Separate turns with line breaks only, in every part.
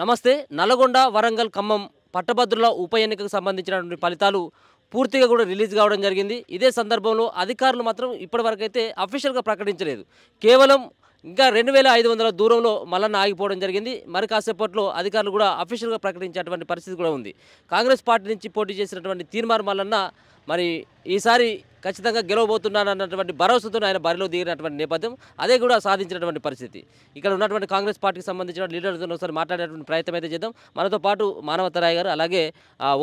నమస్తే నల్గొండ వరంగల్ ఖమ్మం పట్టభద్రుల ఉప ఎన్నికకు సంబంధించినటువంటి ఫలితాలు పూర్తిగా కూడా రిలీజ్ కావడం జరిగింది ఇదే సందర్భంలో అధికారులు మాత్రం ఇప్పటివరకైతే అఫీషియల్గా ప్రకటించలేదు కేవలం ఇంకా రెండు వేల ఐదు వందల దూరంలో మళ్ళీ ఆగిపోవడం జరిగింది మరి కాసేపట్లో అధికారులు కూడా అఫీషియల్గా ప్రకటించేటువంటి పరిస్థితి కూడా ఉంది కాంగ్రెస్ పార్టీ నుంచి పోటీ చేసినటువంటి తీర్మానం మళ్ళన్న మరి ఈసారి ఖచ్చితంగా గెలవబోతున్నానన్నటువంటి భరోసాతో ఆయన బరిలో దిగినటువంటి నేపథ్యం అదే కూడా సాధించినటువంటి పరిస్థితి ఇక్కడ ఉన్నటువంటి కాంగ్రెస్ పార్టీకి సంబంధించిన లీడర్తో ఒకసారి మాట్లాడేటువంటి ప్రయత్నం అయితే చేద్దాం మనతో పాటు మానవతరాయ్ గారు అలాగే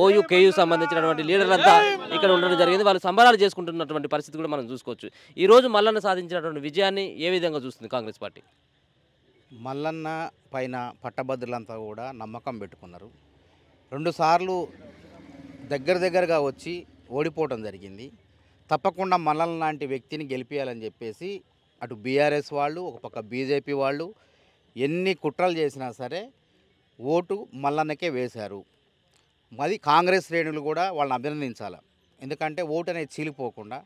ఓయూ కేయూ సంబంధించినటువంటి లీడర్లంతా ఇక్కడ ఉండడం జరిగింది వాళ్ళు సంబరాలు చేసుకుంటున్నటువంటి పరిస్థితి కూడా మనం చూసుకోవచ్చు ఈరోజు మల్లన్న సాధించినటువంటి విజయాన్ని ఏ విధంగా చూస్తుంది కాంగ్రెస్ పార్టీ
మల్లన్న పైన పట్టభద్రులంతా కూడా నమ్మకం పెట్టుకున్నారు రెండుసార్లు దగ్గర దగ్గరగా వచ్చి ఓడిపోవడం జరిగింది తప్పకుండా మనల్ లాంటి వ్యక్తిని గెలిపించాలని చెప్పేసి అటు బీఆర్ఎస్ వాళ్ళు ఒక పక్క బీజేపీ వాళ్ళు ఎన్ని కుట్రలు చేసినా సరే ఓటు మల్లన్నకే వేశారు మరి కాంగ్రెస్ శ్రేణులు కూడా వాళ్ళని అభినందించాలి ఎందుకంటే ఓటు అనేది చీలిపోకుండా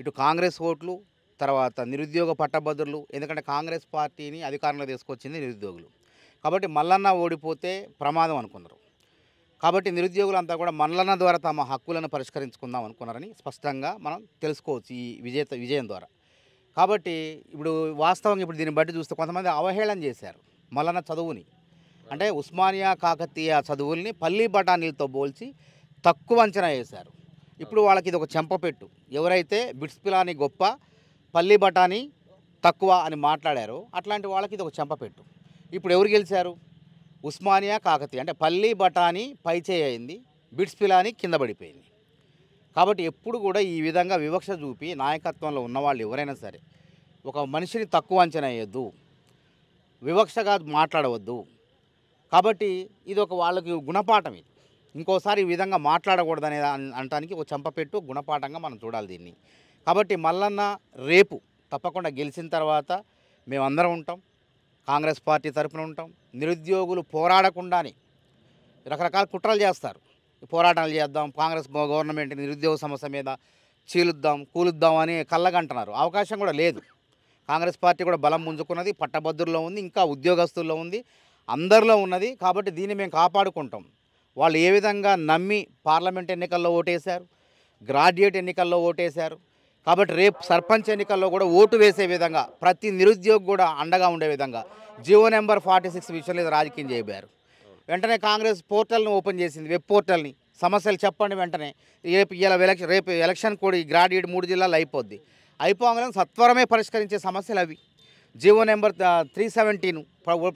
ఇటు కాంగ్రెస్ ఓట్లు తర్వాత నిరుద్యోగ పట్టభద్రులు ఎందుకంటే కాంగ్రెస్ పార్టీని అధికారంలో తీసుకొచ్చింది నిరుద్యోగులు కాబట్టి మల్లన్న ఓడిపోతే ప్రమాదం అనుకున్నారు కాబట్టి నిరుద్యోగులంతా కూడా మండలన ద్వారా తమ హక్కులను పరిష్కరించుకుందాం అనుకున్నారని స్పష్టంగా మనం తెలుసుకోవచ్చు ఈ విజేత విజయం ద్వారా కాబట్టి ఇప్పుడు వాస్తవంగా ఇప్పుడు దీన్ని బట్టి చూస్తే కొంతమంది అవహేళన చేశారు మల్లన చదువుని అంటే ఉస్మానియా కాకతీయ చదువుల్ని పల్లీ బఠానీలతో పోల్చి తక్కువ అంచనా వేశారు ఇప్పుడు వాళ్ళకి ఇది ఒక చెంపపెట్టు ఎవరైతే బిట్స్ పిలాని గొప్ప పల్లీ బఠానీ తక్కువ అని మాట్లాడారో అట్లాంటి వాళ్ళకి ఇది ఒక చెంపపెట్టు ఇప్పుడు ఎవరు గెలిచారు ఉస్మానియా కాకతీయ అంటే పల్లి బఠానీ పైచేయి అయింది బిడ్స్ పిలాని కింద పడిపోయింది కాబట్టి ఎప్పుడు కూడా ఈ విధంగా వివక్ష చూపి నాయకత్వంలో ఉన్నవాళ్ళు ఎవరైనా సరే ఒక మనిషిని తక్కువ అంచనా వేయద్దు వివక్షగా మాట్లాడవద్దు కాబట్టి ఇది ఒక వాళ్ళకి గుణపాఠం ఇది ఇంకోసారి ఈ విధంగా మాట్లాడకూడదనే అనటానికి ఒక చెంపపెట్టు గుణపాఠంగా మనం చూడాలి దీన్ని కాబట్టి మల్లన్న రేపు తప్పకుండా గెలిచిన తర్వాత మేమందరం ఉంటాం కాంగ్రెస్ పార్టీ తరఫున ఉంటాం నిరుద్యోగులు పోరాడకుండానే రకరకాల కుట్రలు చేస్తారు పోరాటాలు చేద్దాం కాంగ్రెస్ గవర్నమెంట్ నిరుద్యోగ సమస్య మీద చీలుద్దాం కూలుద్దాం అని కళ్ళగంటున్నారు అవకాశం కూడా లేదు కాంగ్రెస్ పార్టీ కూడా బలం ముంజుకున్నది పట్టభద్రుల్లో ఉంది ఇంకా ఉద్యోగస్తుల్లో ఉంది అందరిలో ఉన్నది కాబట్టి దీన్ని మేము కాపాడుకుంటాం వాళ్ళు ఏ విధంగా నమ్మి పార్లమెంట్ ఎన్నికల్లో ఓటేశారు గ్రాడ్యుయేట్ ఎన్నికల్లో ఓటేశారు కాబట్టి రేపు సర్పంచ్ ఎన్నికల్లో కూడా ఓటు వేసే విధంగా ప్రతి నిరుద్యోగి కూడా అండగా ఉండే విధంగా జియో నెంబర్ ఫార్టీ సిక్స్ విషయంలో రాజకీయం చేయబోయారు వెంటనే కాంగ్రెస్ పోర్టల్ని ఓపెన్ చేసింది వెబ్ పోర్టల్ని సమస్యలు చెప్పండి వెంటనే రేపు ఇలా ఎలక్షన్ రేపు ఎలక్షన్ కూడా ఈ గ్రాడ్యుయేట్ మూడు జిల్లాలు అయిపోద్ది అయిపోగానే సత్వరమే పరిష్కరించే సమస్యలు అవి జీవో నెంబర్ త్రీ సెవెంటీను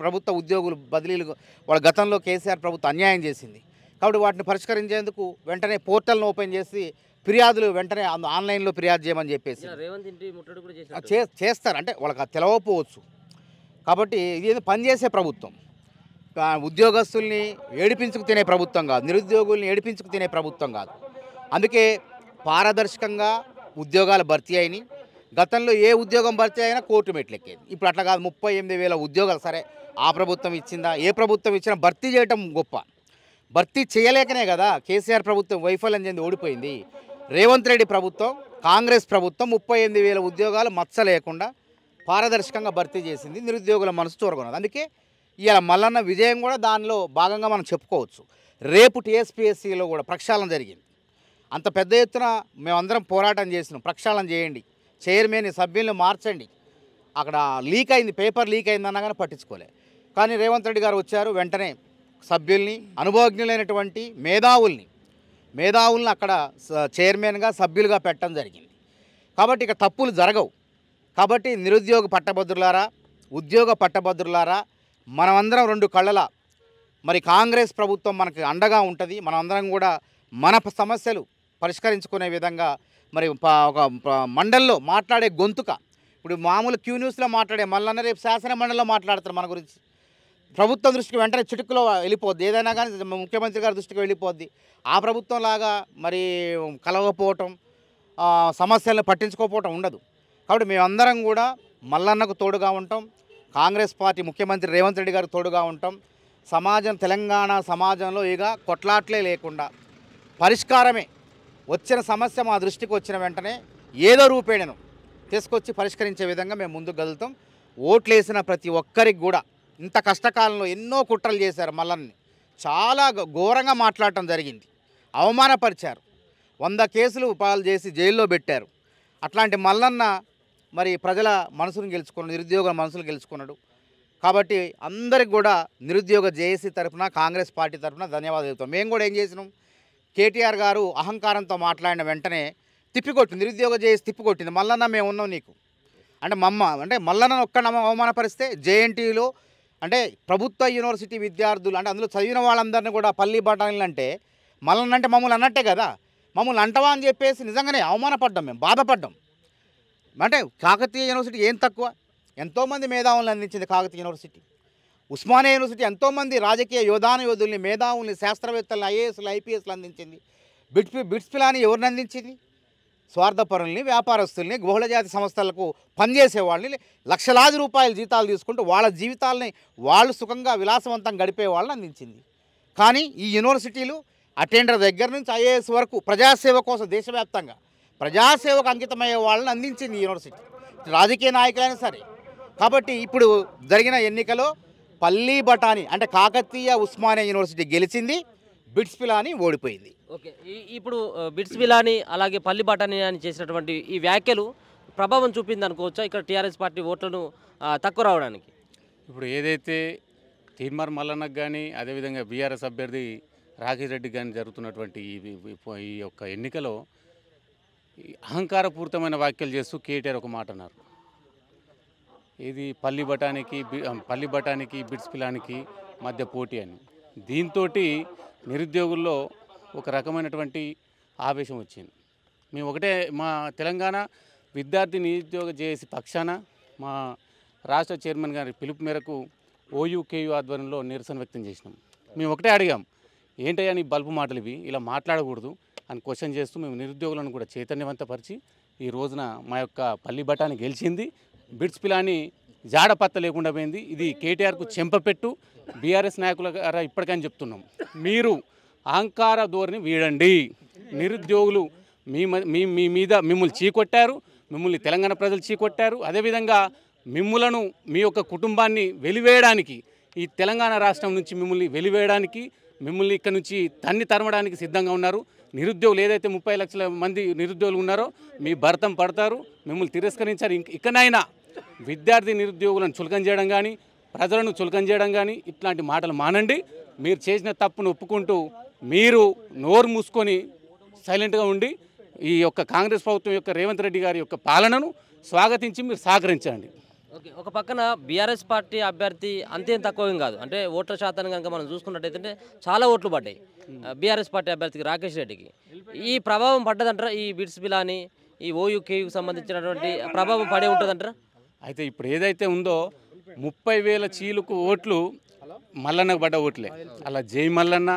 ప్రభుత్వ ఉద్యోగులు బదిలీలు వాళ్ళ గతంలో కేసీఆర్ ప్రభుత్వం అన్యాయం చేసింది కాబట్టి వాటిని పరిష్కరించేందుకు వెంటనే పోర్టల్ను ఓపెన్ చేసి ఫిర్యాదులు వెంటనే ఆన్లైన్లో ఫిర్యాదు చేయమని చెప్పేసి చేస్తారు అంటే వాళ్ళకి తెలవకపోవచ్చు కాబట్టి ఇది పనిచేసే ప్రభుత్వం ఉద్యోగస్తుల్ని ఏడిపించుకు తినే ప్రభుత్వం కాదు నిరుద్యోగుల్ని ఏడిపించుకు తినే ప్రభుత్వం కాదు అందుకే పారదర్శకంగా ఉద్యోగాలు భర్తీ అయినాయి గతంలో ఏ ఉద్యోగం భర్తీ అయినా కోర్టు మెట్లెక్కేది ఇప్పుడు అట్లా కాదు ముప్పై ఎనిమిది వేల ఉద్యోగాలు సరే ఆ ప్రభుత్వం ఇచ్చిందా ఏ ప్రభుత్వం ఇచ్చినా భర్తీ చేయటం గొప్ప భర్తీ చేయలేకనే కదా కేసీఆర్ ప్రభుత్వం వైఫల్యం చెంది ఓడిపోయింది రేవంత్ రెడ్డి ప్రభుత్వం కాంగ్రెస్ ప్రభుత్వం ముప్పై ఎనిమిది వేల ఉద్యోగాలు మచ్చ లేకుండా పారదర్శకంగా భర్తీ చేసింది నిరుద్యోగుల మనసు చూరగొన్నది అందుకే ఇలా మల్లన్న విజయం కూడా దానిలో భాగంగా మనం చెప్పుకోవచ్చు రేపు టీఎస్పీఎస్సీలో కూడా ప్రక్షాళన జరిగింది అంత పెద్ద ఎత్తున మేమందరం పోరాటం చేసినాం ప్రక్షాళన చేయండి చైర్మన్ సభ్యులను మార్చండి అక్కడ లీక్ అయింది పేపర్ లీక్ అయిందన్నా కానీ పట్టించుకోలే కానీ రేవంత్ రెడ్డి గారు వచ్చారు వెంటనే సభ్యుల్ని అనుభవజ్ఞులైనటువంటి మేధావుల్ని మేధావుల్ని అక్కడ చైర్మన్గా సభ్యులుగా పెట్టడం జరిగింది కాబట్టి ఇక తప్పులు జరగవు కాబట్టి నిరుద్యోగ పట్టభద్రులారా ఉద్యోగ పట్టభద్రులారా మనమందరం రెండు కళ్ళల మరి కాంగ్రెస్ ప్రభుత్వం మనకి అండగా ఉంటుంది మనమందరం కూడా మన సమస్యలు పరిష్కరించుకునే విధంగా మరి ఒక మండల్లో మాట్లాడే గొంతుక ఇప్పుడు మామూలు క్యూ న్యూస్లో మాట్లాడే మళ్ళీ రేపు శాసన మండలిలో మాట్లాడతారు మన గురించి ప్రభుత్వం దృష్టికి వెంటనే చిటుకులో వెళ్ళిపోద్ది ఏదైనా కానీ ముఖ్యమంత్రి గారి దృష్టికి వెళ్ళిపోద్ది ఆ ప్రభుత్వం లాగా మరి కలవకపోవటం సమస్యలను పట్టించుకోకపోవటం ఉండదు కాబట్టి మేమందరం కూడా మల్లన్నకు తోడుగా ఉంటాం కాంగ్రెస్ పార్టీ ముఖ్యమంత్రి రేవంత్ రెడ్డి గారికి తోడుగా ఉంటాం సమాజం తెలంగాణ సమాజంలో ఇక కొట్లాట్లే లేకుండా పరిష్కారమే వచ్చిన సమస్య మా దృష్టికి వచ్చిన వెంటనే ఏదో రూపేణను తీసుకొచ్చి పరిష్కరించే విధంగా మేము ముందుకు కదులుతాం ఓట్లేసిన ప్రతి ఒక్కరికి కూడా ఇంత కష్టకాలంలో ఎన్నో కుట్రలు చేశారు మల్లన్ని చాలా ఘోరంగా మాట్లాడటం జరిగింది అవమానపరిచారు వంద కేసులు పాలు చేసి జైల్లో పెట్టారు అట్లాంటి మల్లన్న మరి ప్రజల మనసును గెలుచుకున్నాడు నిరుద్యోగ మనసును గెలుచుకున్నాడు కాబట్టి అందరికి కూడా నిరుద్యోగ జేఏసీ తరఫున కాంగ్రెస్ పార్టీ తరఫున ధన్యవాదాలు చెబుతాం మేము కూడా ఏం చేసినాం కేటీఆర్ గారు అహంకారంతో మాట్లాడిన వెంటనే తిప్పికొట్టింది నిరుద్యోగ జేఏసీ తిప్పికొట్టింది మల్లన్న మేము ఉన్నాం నీకు అంటే మమ్మ అంటే మల్లన్న ఒక్క అవమానపరిస్తే జేఎన్టీలో అంటే ప్రభుత్వ యూనివర్సిటీ విద్యార్థులు అంటే అందులో చదివిన వాళ్ళందరినీ కూడా పల్లి బఠానీలు అంటే మనల్ని అంటే మమ్మల్ని అన్నట్టే కదా మమ్మల్ని అంటవా అని చెప్పేసి నిజంగానే అవమానపడ్డాం మేము బాధపడ్డాం అంటే కాకతీయ యూనివర్సిటీ ఏం తక్కువ ఎంతోమంది మేధావులను అందించింది కాకతీయ యూనివర్సిటీ ఉస్మానియా యూనివర్సిటీ ఎంతోమంది రాజకీయ యోధాన యోధుల్ని మేధావుల్ని శాస్త్రవేత్తలను ఐఏఎస్లు ఐపీఎస్లు అందించింది బిట్స్ బిట్స్ పిలాని ఎవరిని అందించింది స్వార్థపరుల్ని వ్యాపారస్తుల్ని బహుళజాతి సంస్థలకు పనిచేసే వాళ్ళని లక్షలాది రూపాయల జీతాలు తీసుకుంటూ వాళ్ళ జీవితాలని వాళ్ళు సుఖంగా విలాసవంతంగా గడిపే వాళ్ళని అందించింది కానీ ఈ యూనివర్సిటీలు అటెండర్ దగ్గర నుంచి ఐఏఎస్ వరకు ప్రజాసేవ కోసం దేశవ్యాప్తంగా ప్రజాసేవకు అంకితమయ్యే వాళ్ళని అందించింది యూనివర్సిటీ రాజకీయ నాయకులైనా సరే కాబట్టి ఇప్పుడు జరిగిన ఎన్నికలో పల్లీ బఠానీ అంటే కాకతీయ ఉస్మానియా యూనివర్సిటీ గెలిచింది బిట్స్ పిలాని ఓడిపోయింది
ఓకే ఇప్పుడు బిట్స్ పిలాని అలాగే పల్లి బటాని అని చేసినటువంటి ఈ వ్యాఖ్యలు ప్రభావం చూపింది అనుకోవచ్చా ఇక్కడ టీఆర్ఎస్ పార్టీ ఓట్లను తక్కువ రావడానికి ఇప్పుడు ఏదైతే తీర్మార్ మల్లన్నకు కానీ
అదేవిధంగా బీఆర్ఎస్ అభ్యర్థి రాకేష్ రెడ్డి కానీ జరుగుతున్నటువంటి ఈ యొక్క ఎన్నికలో అహంకారపూరితమైన వ్యాఖ్యలు చేస్తూ కేటీఆర్ ఒక మాట అన్నారు ఇది పల్లి బటానికి పల్లి బటానికి బిట్స్ పిలానికి మధ్య పోటీ అని దీంతో నిరుద్యోగుల్లో ఒక రకమైనటువంటి ఆవేశం వచ్చింది మేము ఒకటే మా తెలంగాణ విద్యార్థి నిరుద్యోగ చేసి పక్షాన మా రాష్ట్ర చైర్మన్ గారి పిలుపు మేరకు ఓయూకేయు ఆధ్వర్యంలో నిరసన వ్యక్తం చేసినాం మేము ఒకటే అడిగాం ఏంటయ్యా నీ బల్బు మాటలు ఇవి ఇలా మాట్లాడకూడదు అని క్వశ్చన్ చేస్తూ మేము నిరుద్యోగులను కూడా చైతన్యవంతపరిచి ఈ రోజున మా యొక్క పల్లి బఠాన్ని గెలిచింది బిడ్స్ పిలాని జాడపత్త లేకుండా పోయింది ఇది కేటీఆర్కు చెంపపెట్టు బీఆర్ఎస్ నాయకుల గారా ఇప్పటికని చెప్తున్నాం మీరు అహంకార ధోరణి వీడండి నిరుద్యోగులు మీ మీ మీ మీద మిమ్మల్ని చీకొట్టారు మిమ్మల్ని తెలంగాణ ప్రజలు చీకొట్టారు అదేవిధంగా మిమ్ములను మీ యొక్క కుటుంబాన్ని వెలివేయడానికి ఈ తెలంగాణ రాష్ట్రం నుంచి మిమ్మల్ని వెలివేయడానికి మిమ్మల్ని ఇక్కడ నుంచి తన్ని తరమడానికి సిద్ధంగా ఉన్నారు నిరుద్యోగులు ఏదైతే ముప్పై లక్షల మంది నిరుద్యోగులు ఉన్నారో మీ భర్తం పడతారు మిమ్మల్ని తిరస్కరించారు ఇంక ఇకనైనా విద్యార్థి నిరుద్యోగులను చులకం చేయడం కానీ ప్రజలను చులకం చేయడం కానీ ఇట్లాంటి మాటలు మానండి మీరు చేసిన తప్పును ఒప్పుకుంటూ మీరు నోరు మూసుకొని సైలెంట్గా ఉండి ఈ యొక్క కాంగ్రెస్ ప్రభుత్వం యొక్క రేవంత్ రెడ్డి గారి యొక్క పాలనను స్వాగతించి మీరు సహకరించండి
ఓకే ఒక పక్కన బీఆర్ఎస్ పార్టీ అభ్యర్థి అంతేం తక్కువ కాదు అంటే ఓట్ల శాతాన్ని కనుక మనం చూసుకున్నట్టయితే చాలా ఓట్లు పడ్డాయి బీఆర్ఎస్ పార్టీ అభ్యర్థికి రాకేష్ రెడ్డికి ఈ ప్రభావం పడ్డదంటారా ఈ బిడ్స్ బిలాని ఈ ఓయూకేకి సంబంధించినటువంటి ప్రభావం పడే ఉంటుందంటారా అయితే
ఇప్పుడు ఏదైతే ఉందో ముప్పై వేల చీలుకు ఓట్లు మల్లన్నకు పడ్డ ఓట్లే అలా జై మల్లన్న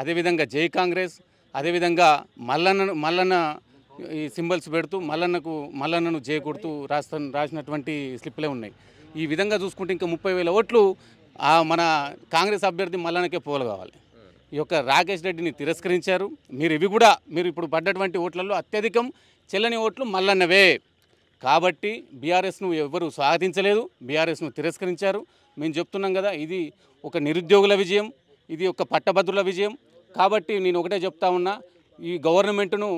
అదేవిధంగా జై కాంగ్రెస్ అదేవిధంగా మల్లన్న మల్లన్న ఈ సింబల్స్ పెడుతూ మల్లన్నకు మల్లన్నను జై కొడుతూ రాస్తా రాసినటువంటి స్లిప్లే ఉన్నాయి ఈ విధంగా చూసుకుంటే ఇంకా ముప్పై వేల ఓట్లు మన కాంగ్రెస్ అభ్యర్థి మల్లన్నకే పోలు కావాలి ఈ యొక్క రాకేష్ రెడ్డిని తిరస్కరించారు మీరు ఇవి కూడా మీరు ఇప్పుడు పడ్డటువంటి ఓట్లలో అత్యధికం చెల్లని ఓట్లు మల్లన్నవే కాబట్టి బీఆర్ఎస్ను ఎవరు సాధించలేదు బీఆర్ఎస్ను తిరస్కరించారు మేము చెప్తున్నాం కదా ఇది ఒక నిరుద్యోగుల విజయం ఇది ఒక పట్టభద్రుల విజయం కాబట్టి నేను ఒకటే చెప్తా ఉన్నా ఈ గవర్నమెంట్ను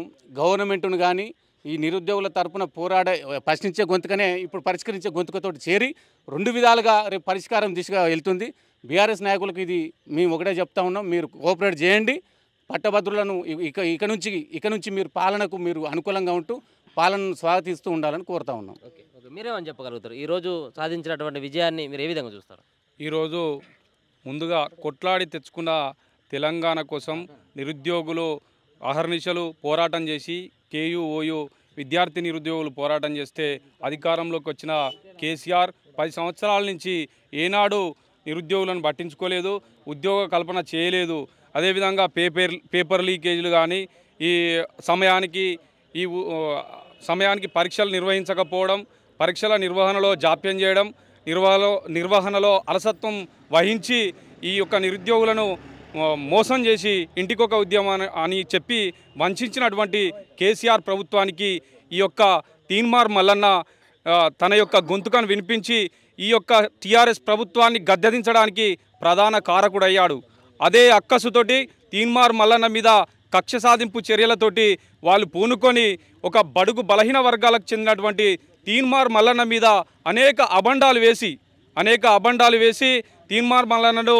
గవర్నమెంట్ను కానీ ఈ నిరుద్యోగుల తరఫున పోరాడే ప్రశ్నించే గొంతుకనే ఇప్పుడు పరిష్కరించే గొంతుకతో చేరి రెండు విధాలుగా రేపు పరిష్కారం దిశగా వెళ్తుంది బీఆర్ఎస్ నాయకులకు ఇది మేము ఒకటే చెప్తా ఉన్నాం మీరు కోఆపరేట్ చేయండి పట్టభద్రులను ఇక ఇక నుంచి ఇక నుంచి మీరు పాలనకు మీరు అనుకూలంగా ఉంటూ పాలనను స్వాగతిస్తూ ఉండాలని కోరుతా ఉన్నాం
మీరేమని చెప్పగలుగుతారు ఈరోజు సాధించినటువంటి విజయాన్ని మీరు ఏ విధంగా చూస్తారు ఈరోజు ముందుగా కొట్లాడి
తెచ్చుకున్న తెలంగాణ కోసం నిరుద్యోగులు అహర్నిశలు పోరాటం చేసి కేయుఓయు విద్యార్థి నిరుద్యోగులు పోరాటం చేస్తే అధికారంలోకి వచ్చిన కేసీఆర్ పది సంవత్సరాల నుంచి ఏనాడు నిరుద్యోగులను పట్టించుకోలేదు ఉద్యోగ కల్పన చేయలేదు అదేవిధంగా పేపర్ పేపర్ లీకేజీలు కానీ ఈ సమయానికి ఈ సమయానికి పరీక్షలు నిర్వహించకపోవడం పరీక్షల నిర్వహణలో జాప్యం చేయడం నిర్వహలో నిర్వహణలో అలసత్వం వహించి ఈ యొక్క నిరుద్యోగులను మోసం చేసి ఇంటికొక ఉద్యమం అని చెప్పి వంచినటువంటి కేసీఆర్ ప్రభుత్వానికి ఈ యొక్క తీన్మార్ మల్లన్న తన యొక్క గొంతుకను వినిపించి ఈ యొక్క టీఆర్ఎస్ ప్రభుత్వాన్ని గద్దెదించడానికి ప్రధాన కారకుడయ్యాడు అదే అక్కసుతోటి తీన్మార్ మల్లన్న మీద కక్ష సాధింపు చర్యలతోటి వాళ్ళు పూనుకొని ఒక బడుగు బలహీన వర్గాలకు చెందినటువంటి తీన్మార్ మల్లన్న మీద అనేక అబండాలు వేసి అనేక అబండాలు వేసి తీన్మార్ మల్లన్నను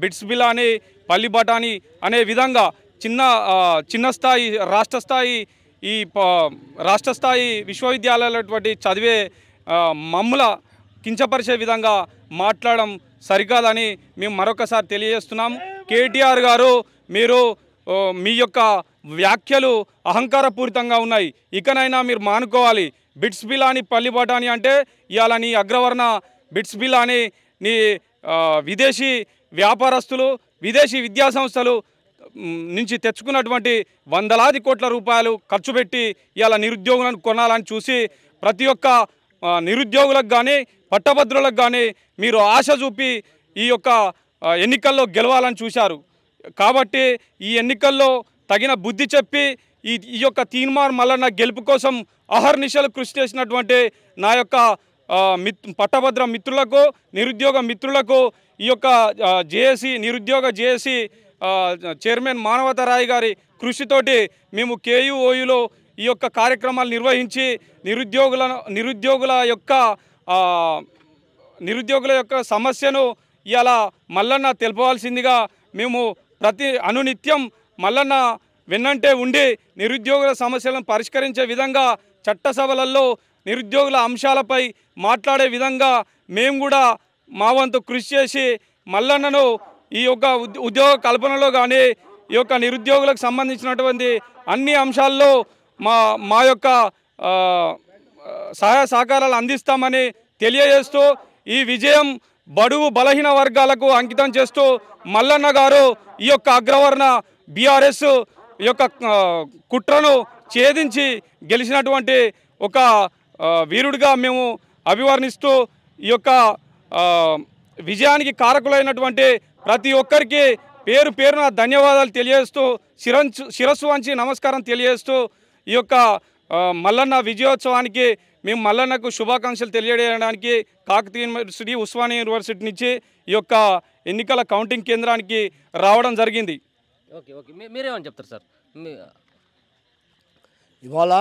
బిట్స్బిలా అని పల్లిబటాని అనే విధంగా చిన్న చిన్న స్థాయి రాష్ట్ర స్థాయి ఈ రాష్ట్ర స్థాయి విశ్వవిద్యాలయాలటువంటి చదివే మమ్ముల కించపరిచే విధంగా మాట్లాడడం సరికాదని మేము మరొకసారి తెలియజేస్తున్నాం కేటీఆర్ గారు మీరు మీ యొక్క వ్యాఖ్యలు అహంకారపూరితంగా ఉన్నాయి ఇకనైనా మీరు మానుకోవాలి బిట్స్ బిల్ అని పల్లిబటాని అంటే ఇవాళ నీ అగ్రవర్ణ బిట్స్ బిల్ అని నీ విదేశీ వ్యాపారస్తులు విదేశీ విద్యాసంస్థలు నుంచి తెచ్చుకున్నటువంటి వందలాది కోట్ల రూపాయలు ఖర్చు పెట్టి ఇవాళ నిరుద్యోగులను కొనాలని చూసి ప్రతి ఒక్క నిరుద్యోగులకు కానీ పట్టభద్రులకు కానీ మీరు ఆశ చూపి ఈ యొక్క ఎన్నికల్లో గెలవాలని చూశారు కాబట్టి ఈ ఎన్నికల్లో తగిన బుద్ధి చెప్పి ఈ ఈ యొక్క తీన్మార్ మల్లన్న గెలుపు కోసం అహర్నిశలు కృషి చేసినటువంటి నా యొక్క మిత్ పట్టభద్ర మిత్రులకు నిరుద్యోగ మిత్రులకు ఈ యొక్క జేఏసీ నిరుద్యోగ జేఏసీ చైర్మన్ మానవతరాయి గారి కృషితోటి మేము కేయుఓయులో ఈ యొక్క కార్యక్రమాలు నిర్వహించి నిరుద్యోగుల నిరుద్యోగుల యొక్క నిరుద్యోగుల యొక్క సమస్యను ఇలా మల్లన్న తెలుపవలసిందిగా మేము ప్రతి అనునిత్యం మల్లన్న వెన్నంటే ఉండి నిరుద్యోగుల సమస్యలను పరిష్కరించే విధంగా చట్టసభలలో నిరుద్యోగుల అంశాలపై మాట్లాడే విధంగా మేము కూడా మా వంతు కృషి చేసి మల్లన్నను ఈ యొక్క ఉద్యోగ కల్పనలో కానీ ఈ యొక్క నిరుద్యోగులకు సంబంధించినటువంటి అన్ని అంశాల్లో మా మా యొక్క సహాయ సహకారాలు అందిస్తామని తెలియజేస్తూ ఈ విజయం బడువు బలహీన వర్గాలకు అంకితం చేస్తూ మల్లన్న గారు ఈ యొక్క అగ్రవర్ణ బీఆర్ఎస్ యొక్క కుట్రను ఛేదించి గెలిచినటువంటి ఒక వీరుడిగా మేము అభివర్ణిస్తూ ఈ యొక్క విజయానికి కారకులైనటువంటి ప్రతి ఒక్కరికి పేరు పేరున ధన్యవాదాలు తెలియజేస్తూ శిరస్సు వంచి నమస్కారం తెలియజేస్తూ ఈ యొక్క మల్లన్న విజయోత్సవానికి మేము మల్లన్నకు శుభాకాంక్షలు తెలియజేయడానికి కాకతీయ యూనివర్సిటీ ఉస్మానియా యూనివర్సిటీ నుంచి ఈ యొక్క ఎన్నికల కౌంటింగ్ కేంద్రానికి రావడం జరిగింది
ఓకే ఓకే మీరేమని చెప్తారు సార్
ఇవాళ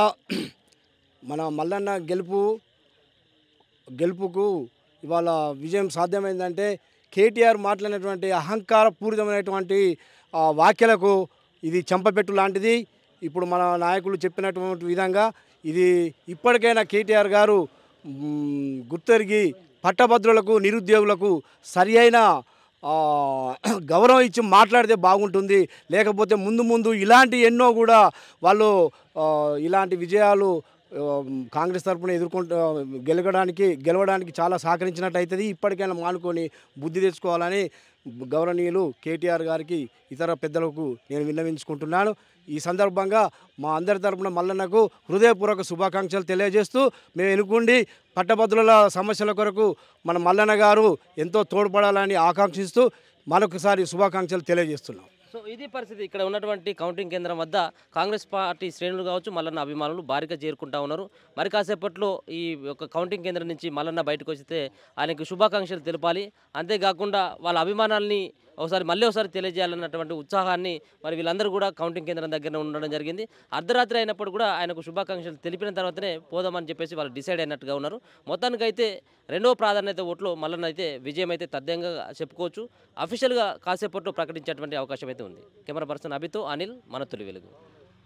మన మల్లన్న గెలుపు గెలుపుకు ఇవాళ విజయం సాధ్యమైందంటే కేటీఆర్ మాట్లాడినటువంటి అహంకారపూరితమైనటువంటి వాక్యలకు ఇది చెంపపెట్టు లాంటిది ఇప్పుడు మన నాయకులు చెప్పినటువంటి విధంగా ఇది ఇప్పటికైనా కేటీఆర్ గారు గుర్తెరిగి పట్టభద్రులకు నిరుద్యోగులకు సరి గౌరవం ఇచ్చి మాట్లాడితే బాగుంటుంది లేకపోతే ముందు ముందు ఇలాంటి ఎన్నో కూడా వాళ్ళు ఇలాంటి విజయాలు కాంగ్రెస్ తరఫున ఎదుర్కొంటు గెలవడానికి గెలవడానికి చాలా సహకరించినట్టు అవుతుంది ఇప్పటికైనా మానుకొని బుద్ధి తెచ్చుకోవాలని గౌరవనీయులు కేటీఆర్ గారికి ఇతర పెద్దలకు నేను విన్నవించుకుంటున్నాను ఈ సందర్భంగా మా అందరి తరఫున మల్లన్నకు హృదయపూర్వక శుభాకాంక్షలు తెలియజేస్తూ మేము ఎన్నుకుండి పట్టభద్రుల సమస్యల కొరకు మన మల్లన్న గారు ఎంతో తోడ్పడాలని ఆకాంక్షిస్తూ మరొకసారి శుభాకాంక్షలు తెలియజేస్తున్నాం
సో ఇది పరిస్థితి ఇక్కడ ఉన్నటువంటి కౌంటింగ్ కేంద్రం వద్ద కాంగ్రెస్ పార్టీ శ్రేణులు కావచ్చు మల్లన్న అభిమానులు భారీగా చేరుకుంటా ఉన్నారు మరి కాసేపట్లో ఈ యొక్క కౌంటింగ్ కేంద్రం నుంచి మల్లన్న బయటకు వస్తే ఆయనకు శుభాకాంక్షలు తెలపాలి అంతేకాకుండా వాళ్ళ అభిమానాల్ని ఒకసారి మళ్ళీ ఒకసారి తెలియజేయాలన్నటువంటి ఉత్సాహాన్ని మరి వీళ్ళందరూ కూడా కౌంటింగ్ కేంద్రం దగ్గర ఉండడం జరిగింది అర్ధరాత్రి అయినప్పుడు కూడా ఆయనకు శుభాకాంక్షలు తెలిపిన తర్వాతనే పోదామని చెప్పేసి వాళ్ళు డిసైడ్ అయినట్టుగా ఉన్నారు మొత్తానికైతే రెండవ ప్రాధాన్యత ఓట్లు మళ్ళీ అయితే విజయం అయితే తద్దంగా చెప్పుకోవచ్చు అఫీషియల్గా కాసేపట్లో ప్రకటించేటువంటి అవకాశం అయితే ఉంది కెమెరా పర్సన్ అభితో అనిల్ మన తొలి వెలుగు